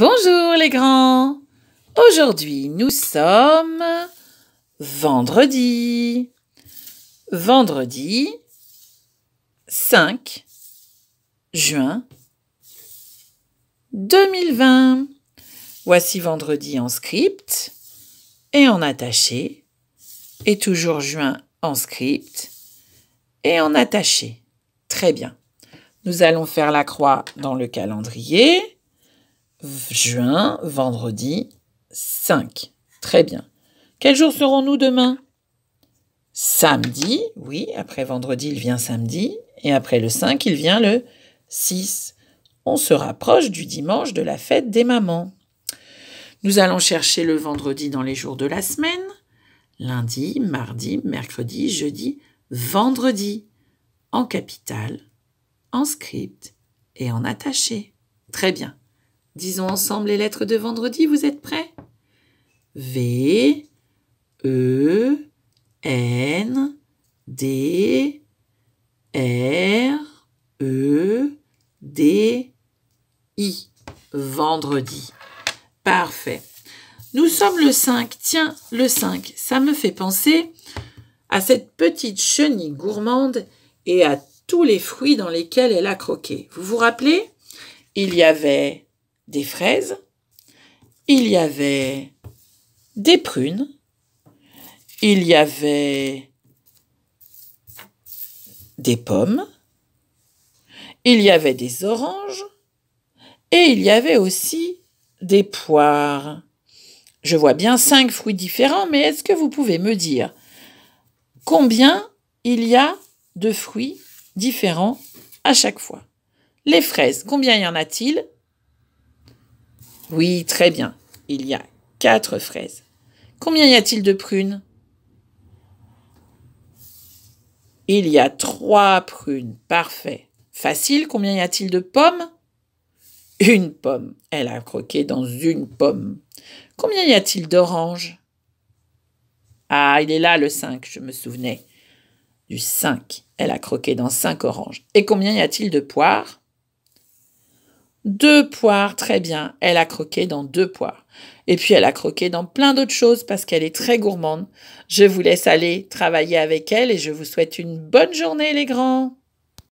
Bonjour les grands Aujourd'hui nous sommes vendredi. Vendredi 5 juin 2020. Voici vendredi en script et en attaché et toujours juin en script et en attaché. Très bien. Nous allons faire la croix dans le calendrier juin, vendredi 5. Très bien. Quel jour serons-nous demain Samedi, oui, après vendredi, il vient samedi, et après le 5, il vient le 6. On se rapproche du dimanche de la fête des mamans. Nous allons chercher le vendredi dans les jours de la semaine. Lundi, mardi, mercredi, jeudi, vendredi. En capital, en script et en attaché. Très bien. Disons ensemble les lettres de vendredi, vous êtes prêts V, E, N, D, R, E, D, I. Vendredi. Parfait. Nous sommes le 5. Tiens, le 5, ça me fait penser à cette petite chenille gourmande et à tous les fruits dans lesquels elle a croqué. Vous vous rappelez Il y avait des fraises, il y avait des prunes, il y avait des pommes, il y avait des oranges et il y avait aussi des poires. Je vois bien cinq fruits différents, mais est-ce que vous pouvez me dire combien il y a de fruits différents à chaque fois Les fraises, combien y en a-t-il oui, très bien. Il y a quatre fraises. Combien y a-t-il de prunes Il y a trois prunes. Parfait. Facile, combien y a-t-il de pommes Une pomme. Elle a croqué dans une pomme. Combien y a-t-il d'oranges Ah, il est là le 5, je me souvenais. Du 5. Elle a croqué dans cinq oranges. Et combien y a-t-il de poires deux poires, très bien. Elle a croqué dans deux poires. Et puis elle a croqué dans plein d'autres choses parce qu'elle est très gourmande. Je vous laisse aller travailler avec elle et je vous souhaite une bonne journée les grands.